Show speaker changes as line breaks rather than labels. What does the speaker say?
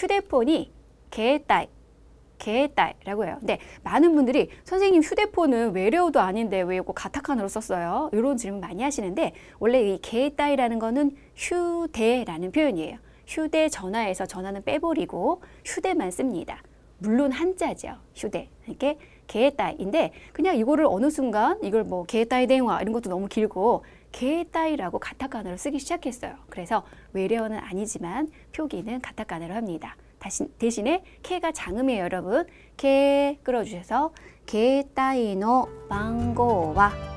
휴대폰이 개의 딸, 개의 딸이라고 해요. 근데 네, 많은 분들이 선생님 휴대폰은 외래어도 아닌데 왜 이거 가타카노로 썼어요? 이런 질문 많이 하시는데 원래 이 개의 딸이라는 거는 휴대라는 표현이에요. 휴대전화에서 전화는 빼버리고 휴대만 씁니다. 물론 한자죠. 휴대. 이렇게 개따이인데 그냥 이거를 어느 순간 이걸 뭐 개따이 대화 이런 것도 너무 길고 개따이라고 가타카나로 쓰기 시작했어요. 그래서 외래어는 아니지만 표기는 가타카나로 합니다. 다시, 대신에 개가 장음이에요, 여러분. 개 끌어주셔서 개따이노 방고와